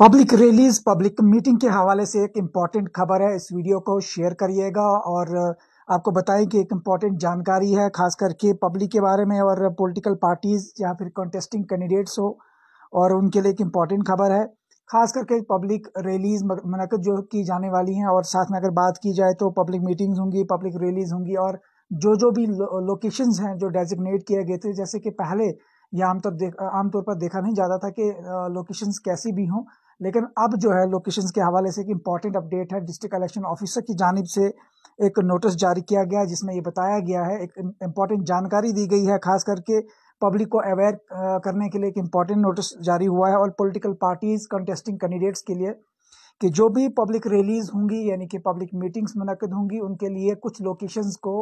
public release public meeting के हवाले से एक इम्पॉर्टेंट खबर है इस वीडियो को शेयर करिएगा और uh, आपको बताएं कि एक इम्पॉर्टेंट जानकारी है खास करके पब्लिक के बारे में और पॉलिटिकल पार्टीज या फिर कॉन्टेस्टिंग कैंडिडेट्स हो और उनके लिए एक इम्पॉर्टेंट खबर है खास करके पब्लिक रैलीज मनकद जो की जाने वाली हैं और साथ में अगर बात की जाए तो पब्लिक मीटिंग्स होंगी पब्लिक रैलीज होंगी और जो जो भी लोकेशन हैं जो डेजिग्नेट किए गए थे जैसे कि पहले या आमतौर आमतौर पर देखा नहीं जाता था कि लोकेशंस uh, कैसी भी हों लेकिन अब जो है लोकेशंस के हवाले से एक इम्पॉर्टेंट अपडेट है डिस्ट्रिक्ट इलेक्शन ऑफिसर की जानब से एक नोटिस जारी किया गया है जिसमें ये बताया गया है एक इम्पॉर्टेंट जानकारी दी गई है खास करके पब्लिक को अवेयर करने के लिए एक इम्पॉर्टेंट नोटिस जारी हुआ है और पॉलिटिकल पार्टीज कंटेस्टिंग कैंडिडेट्स के लिए कि जो भी पब्लिक रैलीज होंगी यानी कि पब्लिक मीटिंग्स मनकद होंगी उनके लिए कुछ लोकेशंस को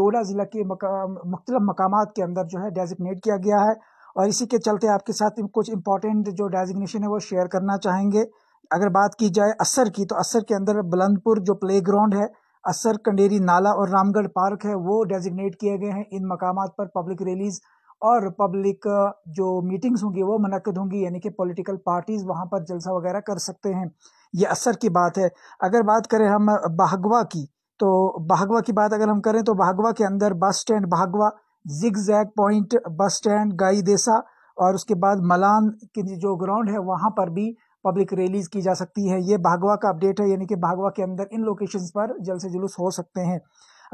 डोडा ज़िला के मका, मुख्तलिफ मकाम के अंदर जो है डेजिग्नेट किया गया है और इसी के चलते आपके साथ कुछ इंपॉर्टेंट जो डेजिग्नेशन है वो शेयर करना चाहेंगे अगर बात की जाए असर की तो असर के अंदर बुलंदपुर जो प्ले ग्राउंड है असर कंडेरी नाला और रामगढ़ पार्क है वो डेजिग्नेट किए गए हैं इन मकाम पर पब्लिक रैलीज़ और पब्लिक जो मीटिंग्स होंगी वो मनकद होंगी यानी कि पॉलिटिकल पार्टीज़ वहाँ पर जलसा वगैरह कर सकते हैं ये असर की बात है अगर बात करें हम बागवा की तो भागवा की बात अगर हम करें तो भागवा के अंदर बस stand Bhagwa zig zag point bus stand गाई देसा और उसके बाद मलान की जो ग्राउंड है वहाँ पर भी पब्लिक रैलीज की जा सकती है ये भागवा का अपडेट है यानी कि भागवा के अंदर इन लोकेशंस पर जल से जुलूस हो सकते हैं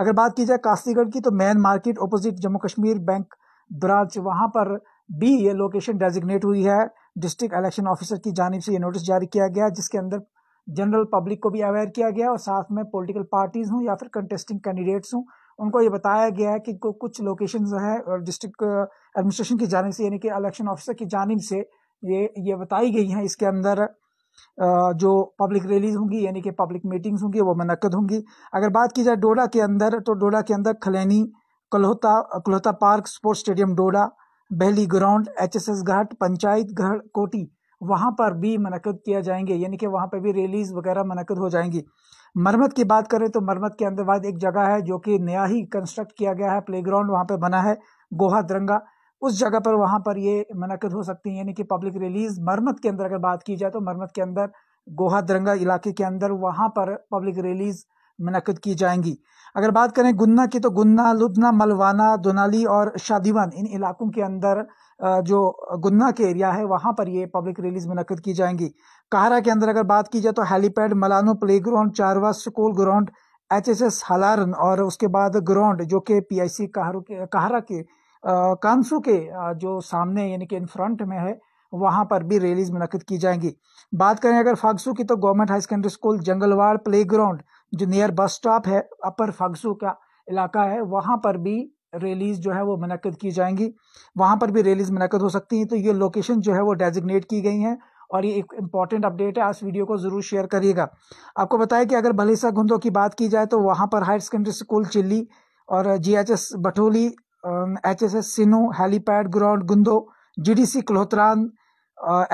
अगर बात की जाए कास्तीगढ़ की तो main market opposite Jammu Kashmir bank branch वहाँ पर भी ये लोकेशन डेजिग्नेट हुई है डिस्ट्रिक्ट इलेक्शन ऑफिसर की जानब से ये नोटिस जारी किया गया जिसके अंदर जनरल पब्लिक को भी अवेयर किया गया और साथ में पॉलिटिकल पार्टीज़ हों या फिर कंटेस्टिंग कैंडिडेट्स हों उनको ये बताया गया है कि कुछ लोकेशन जो है डिस्ट्रिक्ट एडमिनिस्ट्रेशन की जानब से यानी कि इलेक्शन ऑफिसर की जानब से ये ये बताई गई हैं इसके अंदर uh, जो पब्लिक रैलीज होंगी यानी कि पब्लिक मीटिंग्स होंगी वो मनकद होंगी अगर बात की जाए डोडा के अंदर तो डोडा के अंदर Khellani Kalhota Kalhota park sports stadium Doda बहली ground H S S Ghat panchayat घर कोटी वहाँ पर भी मनकद किया जाएंगे यानी कि वहाँ पर भी रैलीज वगैरह मनकद हो जाएंगी मरम्मत की बात करें तो मरम्मत के अंदर बाद एक जगह है जो कि नया ही कंस्ट्रक्ट किया गया है प्ले ग्राउंड वहाँ पर बना है गोहा दरंगा उस जगह पर वहाँ पर ये मनकद हो सकती है यानी कि पब्लिक रिलीज मरम्मत के अंदर अगर बात की जाए तो मरम्मत के अंदर गोहा दरंगा इलाके के अंदर वहाँ पर पब्लिक रिलीज़ मनद की जाएंगी अगर बात करें गुन्ना की तो गुन्ना लुबना मलवाना दुनाली और शादीवान इन इलाकों के अंदर जो गुन्ना के एरिया है वहाँ पर ये पब्लिक रैलीज मनद की जाएंगी कहरा के अंदर अगर बात की जाए तो helipad Malano play ground Charwa school ground H S S Halaran और उसके बाद ग्राउंड जो कि पी आई सी के के कानसू के जो सामने यानी कि इन फ्रंट में है वहाँ पर भी रैलीज मनद की जाएंगी बात करें अगर फागसू की तो government high secondary school Jangalwar play ground जो नियर बस स्टॉप है अपर फगसू का इलाका है वहाँ पर भी रैलीज जो है वो मनकद की जाएंगी वहाँ पर भी रैलीज मनकद हो सकती हैं तो ये लोकेशन जो है वो डेजिग्नेट की गई हैं और ये एक इम्पॉर्टेंट अपडेट है आज वीडियो को ज़रूर शेयर करिएगा आपको बताया कि अगर भलेसा गुंदों की बात की जाए तो वहाँ पर हायर सेकेंडरी स्कूल चिल्ली और G H S Batholi H S S Sino helipad ground Gundo G D C Kalhotran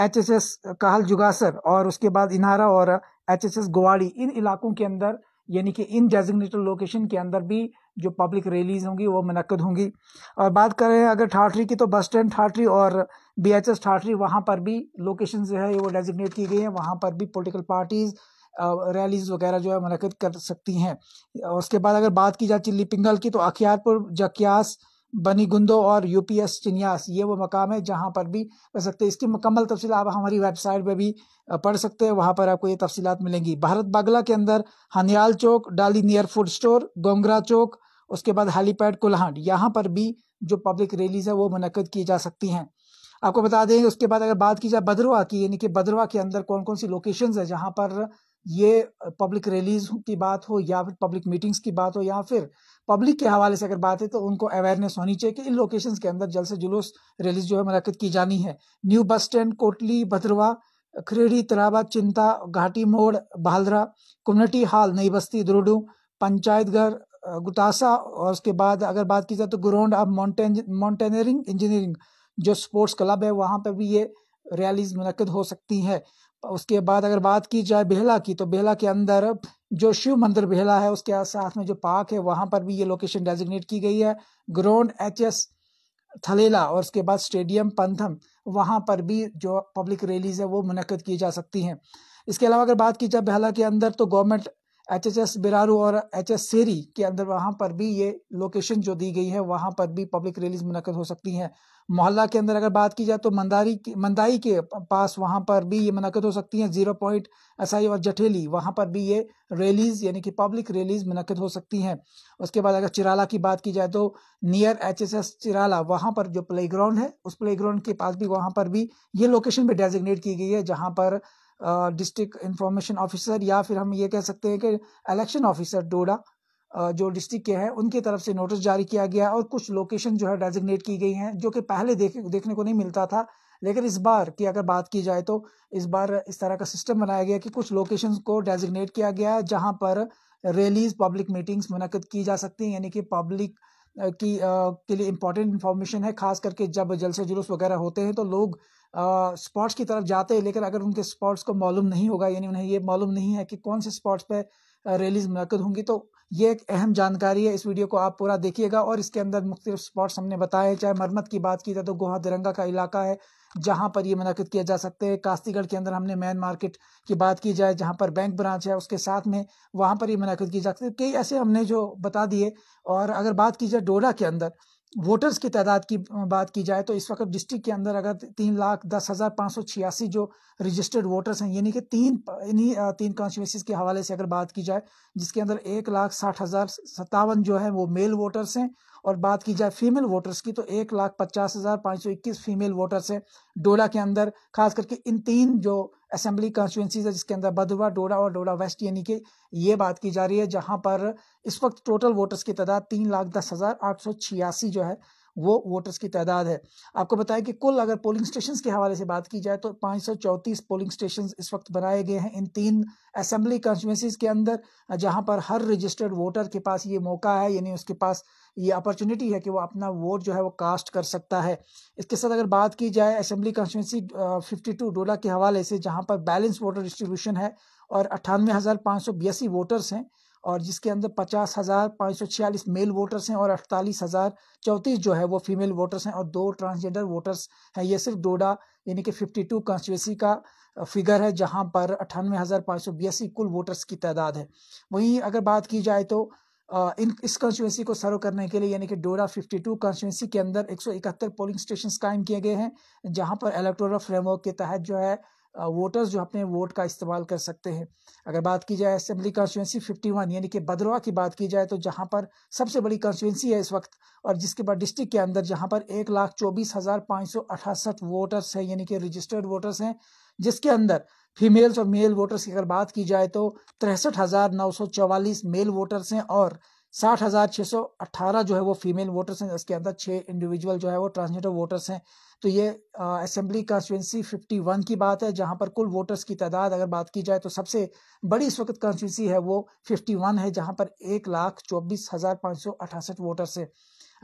H H S Kahal Jugasar और उसके बाद इनारा और एच एच एस गुवाड़ी इन इलाकों के अंदर यानी कि इन डेजिग्नेटेड लोकेशन के अंदर भी जो पब्लिक रैलीज होंगी वो मनकद होंगी और बात करें अगर ठाठरी की तो बस स्टैंड ठाठरी और बी एच एस ठाठरी वहाँ पर भी लोकेशन जो है वो डेजिग्नेट की गई हैं वहाँ पर भी पोलिटिकल पार्टीज़ रैलीज वगैरह जो है मनकद कर सकती हैं उसके बाद अगर बात की जाए चिल्ली पिंगल की तो अखियारपुर जकियास बनी गुंदो और यूपीएस चिनियास ये वो मकाम है जहाँ पर भी पढ़ सकते हैं इसकी मुकम्मल तफसील आप हमारी वेबसाइट पर भी पढ़ सकते हैं वहाँ पर आपको ये तफसीत मिलेंगी भारत बागला के अंदर हनियाल चौक Dali near food store Gongra चौक उसके बाद हेलीपैड कुल्हांड यहाँ पर भी जो पब्लिक रैलीज है वो मनकद की जा सकती हैं आपको बता दें उसके बाद अगर बात की जाए बदरवा की यानी कि बदरवा के अंदर कौन कौन सी लोकेशंस है जहाँ पर ये पब्लिक रिलीज की बात हो या फिर पब्लिक मीटिंग्स की बात हो या फिर पब्लिक के हवाले से अगर बात है तो उनको अवेयरनेस होनी चाहिए कि इन लोकेशन के अंदर जल्द से जुलूस रैलीज जो है मुनद की जानी है न्यू बस स्टैंड कोटली भद्रवा खरेड़ी तराबा चिंता घाटी मोड़ बहाद्रा कम्युनिटी हॉल नई बस्ती पंचायत घर गुतासा और उसके बाद अगर बात की जाए तो ग्रोंड अब माउंटेन माउंटेनियरिंग इंजीनियरिंग जो स्पोर्ट्स क्लब है वहाँ पर भी ये रैलीज मुनद हो सकती है उसके बाद अगर बात की जाए बेहला की तो बेहला के अंदर जो शिव मंदिर बेहला है उसके साथ में जो पार्क है वहाँ पर भी ये लोकेशन डेजिग्नेट की गई है ग्राउंड एच एस थलेला और उसके बाद स्टेडियम पंथम वहाँ पर भी जो पब्लिक रैलीज है वो मुनद की जा सकती हैं इसके अलावा अगर बात की जाए बेहला के अंदर तो government H H S Biraru और एच एस सेरी के अंदर वहां पर भी ये लोकेशन जो दी गई है वहां पर भी पब्लिक रैलीज मुनद हो सकती हैं मोहल्ला के अंदर अगर बात की जाए तो मंदारी मंदाई के पास वहां पर भी ये मुनद हो सकती हैं जीरो पॉइंट एसआई और जठेली वहां पर भी ये रैलीज यानी कि पब्लिक रैलीज मुनद हो सकती हैं उसके बाद अगर चिराला की बात की जाए तो near H S S Chirala वहां पर जो प्ले ग्राउंड है उस प्ले ग्राउंड के पास भी वहां पर भी ये लोकेशन भी डेजिग्नेट की गई है जहाँ पर डिस्ट्रिक्ट इंफॉर्मेशन ऑफिसर या फिर हम ये कह सकते हैं कि इलेक्शन ऑफिसर डोडा जो डिस्ट्रिक्ट के हैं उनकी तरफ से नोटिस जारी किया गया और कुछ लोकेशन जो है डेजिग्नेट की गई हैं जो कि पहले देख देखने को नहीं मिलता था लेकिन इस बार की अगर बात की जाए तो इस बार इस तरह का सिस्टम बनाया गया कि कुछ लोकेशन को डेजिग्नेट किया गया है जहाँ पर रैलीज पब्लिक मीटिंग्स मुनद की जा सकती हैं यानी कि पब्लिक की आ, के लिए इम्पोर्टेंट इन्फॉर्मेशन है खास करके जब जलसे जुलूस वगैरह होते हैं तो लोग स्पॉट्स की तरफ जाते हैं लेकिन अगर उनके स्पॉट्स को मालूम नहीं होगा यानी उन्हें ये मालूम नहीं है कि कौन से स्पॉट्स पर रैलीज मनकद होंगी तो ये एक अहम जानकारी है इस वीडियो को आप पूरा देखिएगा और इसके अंदर मुख्तलिफ स्पॉट्स हमने बताए चाहे मरम्मत की बात की जाए तो गोहा दरंगा का इलाका है जहाँ पर ये मनद किया जा सकते हैं कास्तीगढ़ के अंदर हमने मैन मार्केट की बात की जाए जहाँ पर बैंक ब्रांच है उसके साथ में वहाँ पर ये मनद की जा सकती है कई ऐसे हमने जो बता दिए और अगर बात की जाए डोडा के अंदर वोटर्स की तादाद की बात की जाए तो इस वक्त डिस्ट्रिक्ट के अंदर अगर तीन लाख दस हज़ार पाँच सौ छियासी जो रजिस्टर्ड वोटर्स हैं यानी कि तीन इन्हीं तीन कॉन्स्टिट्यूंसीज के हवाले से अगर बात की जाए जिसके अंदर एक लाख साठ हज़ार सत्तावन जो है वो मेल वोटर्स हैं और बात की जाए फीमेल वोटर्स की तो एक लाख पचास हज़ार पाँच सौ इक्कीस फीमेल वोटर्स हैं डोडा के अंदर खास करके इन तीन जो असेंबली कॉन्स्टिट्यूंसीज है जिसके अंदर बधुआ डोडा और डोडा वेस्ट यानी कि ये बात की जा रही है जहाँ पर इस वक्त टोटल वोटर्स की तादाद तीन लाख दस हज़ार आठ सौ छियासी जो है वो वोटर्स की तादाद है आपको बताया कि कुल अगर पोलिंग स्टेशन के हवाले से बात की जाए तो पाँच पोलिंग स्टेशन इस वक्त बनाए गए हैं इन तीन असम्बली कॉन्स्टिटेंसीज के अंदर जहाँ पर हर रजिस्टर्ड वोटर के पास ये मौका है यानी उसके पास ये अपॉर्चुनिटी है कि वो अपना वोट जो है वो कास्ट कर सकता है इसके साथ अगर बात की जाए असम्बली कॉन्स्टिटेंसी फिफ्टी टू डोला के हवाले से जहाँ पर बैलेंस वोटर डिस्ट्रीब्यूशन है और अट्ठानवे हज़ार पाँच सौ बयासी वोटर्स हैं और जिसके अंदर पचास हज़ार पाँच सौ छियालीस मेल वोटर्स हैं और अड़तालीस हज़ार चौंतीस जो है वो फीमेल वोटर्स हैं और दो ट्रांसजेंडर वोटर्स हैं ये सिर्फ डोडा यानी कि फिफ्टी टू कॉन्स्टिट्यूसी का फिगर है जहाँ पर अठानवे हज़ार पाँच सौ बयासी कुल वोटर्स की तादाद है वहीं अगर बात की जाए तो इन इस कॉन्स्टिट्यूंसी को सर्व करने के लिए यानी कि डोरा 52 कॉन्स्टिट्यूंसी के अंदर 171 पोलिंग स्टेशन कायम किए गए हैं जहां पर इलेक्टोरल फ्रेमवर्क के तहत जो है वोटर्स जो अपने वोट का इस्तेमाल कर सकते हैं अगर बात की जाए असेंबली कॉन्स्टिट्यूंसी वन यानी कि बदरवा की बात की जाए तो जहां पर सबसे बड़ी कॉन्स्टिट्यूंसी है इस वक्त और जिसके बाद डिस्ट्रिक्ट के अंदर जहां पर एक लाख चौबीस हज़ार पाँच सौ अठासठ वोटर्स हैं यानी कि रजिस्टर्ड वोटर्स हैं जिसके अंदर फीमेल्स और मेल वोटर्स की अगर बात की जाए तो तिरसठ हज़ार नौ सौ मेल वोटर्स हैं और साठ हज़ार छः सौ अट्ठारह जो है वो फीमेल वोटर्स हैं उसके अंदर छः इंडिविजुअल जो है वो ट्रांसजेंडर वोटर्स हैं तो ये असेंबली कॉन्स्टिट्यूंसी वन की बात है जहां पर कुल वोटर्स की तादाद अगर बात की जाए तो सबसे बड़ी इस वक्त कॉन्स्टिट्यूंसी है वो फिफ्टी वन है जहां पर एक लाख चौबीस हज़ार पाँच सौ अठासठ वोटर्स है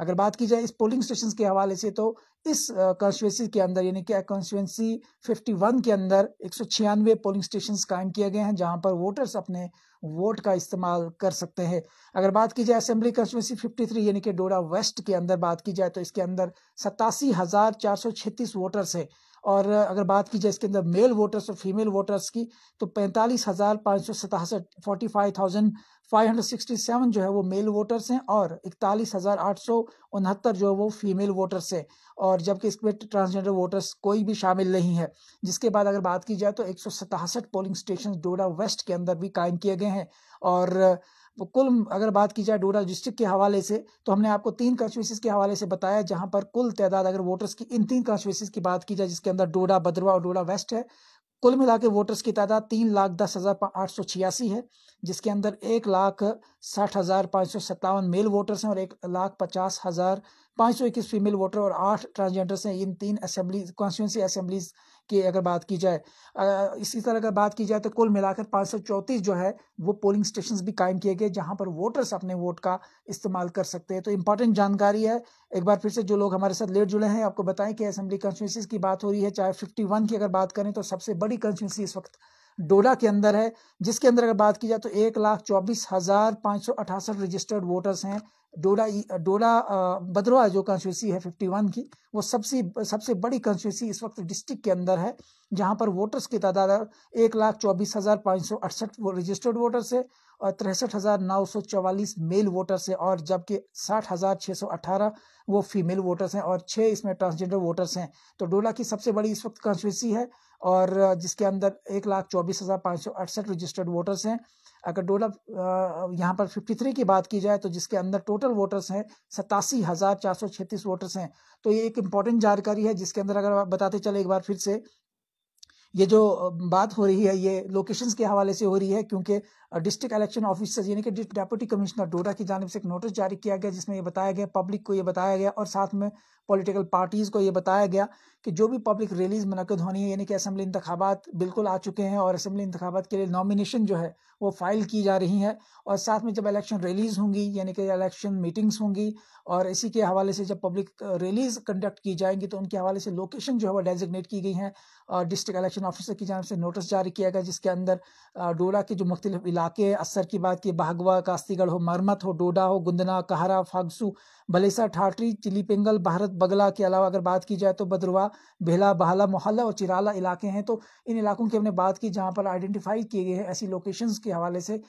अगर बात की जाए इस पोलिंग स्टेशन के हवाले से तो इस कॉन्स्टिट्यूंसी के अंदर यानी कि कॉन्स्टिट्यूंसी 51 के अंदर एक पोलिंग स्टेशन कायम किए गए हैं जहां पर वोटर्स अपने वोट का इस्तेमाल कर सकते हैं अगर बात की जाए असेंबली कॉन्स्टिट्यूंसी 53 यानी कि डोडा वेस्ट के अंदर बात की जाए तो इसके अंदर सतासी वोटर्स हैं और अगर बात की जाए इसके अंदर मेल वोटर्स और फीमेल वोटर्स की तो पैंतालीस हज़ार पाँच सौ सतासठ forty five thousand five hundred sixty seven जो है वो मेल वोटर्स हैं और इकतालीस हज़ार आठ सौ उनहत्तर जो है वो फीमेल वोटर्स हैं और जबकि इसमें ट्रांसजेंडर वोटर्स कोई भी शामिल नहीं है जिसके बाद अगर बात की जाए तो एक सौ सतासठ पोलिंग स्टेशन डोडा वेस्ट के अंदर भी कायम किए गए हैं और तो कुल अगर बात की जाए डोडा डिस्ट्रिक्ट के हवाले से तो हमने आपको तीन कॉन्स्टिट्यूंसीज के हवाले से बताया जहां पर कुल तादाद अगर वोटर्स की इन तीन कॉन्स्टिट्यूंसीज की बात की जाए जिसके अंदर डोडा बदरवा और डोडा वेस्ट है कुल मिला के वोटर्स की तादाद तीन लाख दस हज़ार आठ सौ छियासी है जिसके अंदर एक लाख साठ हज़ार पाँच सौ सत्तावन मेल वोटर्स हैं और एक लाख पचास हज़ार पाँच सौ इक्कीस फीमेल वोटर और आठ ट्रांसजेंडर्स हैं इन तीन असेंबली कॉन्स्टिट्यूंसी असेंबलीज की अगर बात की जाए इसी तरह अगर बात की जाए तो कुल मिलाकर पाँच जो है वो पोलिंग स्टेशन भी कायम किए गए जहाँ पर वोटर्स अपने वोट का इस्तेमाल कर सकते हैं तो इंपॉर्टेंट जानकारी है एक बार फिर से जो लोग हमारे साथ लेट जुड़े हैं आपको बताएं कि असेंबली कंस्टिट्यूंसीज की बात हो रही है चाहे वन की अगर बात करें तो सबसे बड़ी कॉन्स्टिट्यूंसी इस वक्त डोडा के अंदर है जिसके अंदर अगर बात की जाए तो एक लाख चौबीस हजार पाँच सौ अठासठ रजिस्टर्ड वोटर्स हैं डोडा डोडा बदरवा जो कॉन्स्टिट्यूसी है 51 की वो सबसे सबसे बड़ी कॉन्स्टिट्यूसी इस वक्त डिस्ट्रिक्ट के अंदर है जहां पर वोटर्स की तादाद एक लाख चौबीस हज़ार पाँच सौ अड़सठ वो रजिस्टर्ड वोटर्स है और तिरसठ हज़ार नौ सौ चवालीस मेल वोटर्स है और जबकि साठ हज़ार छः सौ अठारह वो फीमेल वोटर्स हैं और छः इसमें ट्रांसजेंडर वोटर्स हैं तो डोडा की सबसे बड़ी इस वक्त कॉन्स्टिट्यूसी है और जिसके अंदर एक लाख चौबीस हज़ार पाँच सौ अड़सठ रजिस्टर्ड वोटर्स हैं अगर डोला यहाँ पर फिफ्टी थ्री की बात की जाए तो जिसके अंदर टोटल वोटर्स हैं सतासी हज़ार चार सौ छत्तीस वोटर्स हैं तो ये एक इम्पॉर्टेंट जानकारी है जिसके अंदर अगर आप बताते चले एक बार फिर से ये जो बात हो रही है ये लोकेशंस के हवाले से हो रही है क्योंकि डिस्ट्रिक्ट इलेक्शन ऑफिसर यानी कि डेप्यूटी कमिश्नर डोडा की जानब से एक नोटिस जारी किया गया जिसमें ये बताया गया पब्लिक को ये बताया गया और साथ में पॉलिटिकल पार्टीज़ को ये बताया गया कि जो भी पब्लिक रैलीज मनकद होनी है यानी कि असम्बली इंतबात बिल्कुल आ चुके हैं और असम्बली इंतबात के लिए नॉमिनेशन जो है वो फाइल की जा रही है और साथ में जब इलेक्शन रैलीज़ होंगी यानी कि इलेक्शन मीटिंग्स होंगी और इसी के हवाले से जब पब्लिक रैलीज़ कंडक्ट की जाएंगी तो उनके हवाले से लोकेशन जो है वो डेजिग्नेट की गई हैं डिस्ट्रिक्ट इलेक्शन ऑफिसर की जानब से नोटिस जारी किया गया जिसके अंदर डोडा के जो मुख्तलिफ आके असर की बात की भागवा कास्तीगढ़ हो मरमत हो डोडा हो गुंदना कहरा फागसू बलेसा ठाटरी चिलीपिंगल भारत बगला के अलावा अगर बात की जाए तो बदरवा बेला बहाला मोहल्ला और चिराला इलाके हैं तो इन इलाकों की हमने बात की जहाँ पर आइडेंटिफाई किए गए हैं ऐसी लोकेशन के हवाले से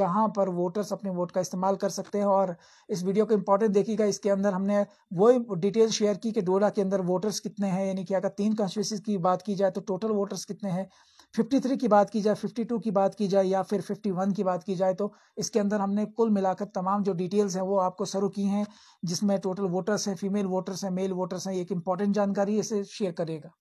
जहाँ पर वोटर्स अपने वोट का इस्तेमाल कर सकते हैं और इस वीडियो को इंपॉर्टेंट देखिएगा इसके अंदर हमने वही डिटेल शेयर की कि डोडा के अंदर वोटर्स कितने हैं यानी कि अगर तीन कॉन्स्टिट्यूंसीज की बात की जाए तो टोटल वोटर्स कितने हैं 53 की बात की जाए 52 की बात की जाए या फिर 51 की बात की जाए तो इसके अंदर हमने कुल मिलाकर तमाम जो डिटेल्स हैं वो आपको सर्व की हैं जिसमें टोटल वोटर्स हैं फीमेल वोटर्स हैं मेल वोटर्स हैं एक इंपॉर्टेंट जानकारी इसे शेयर करेगा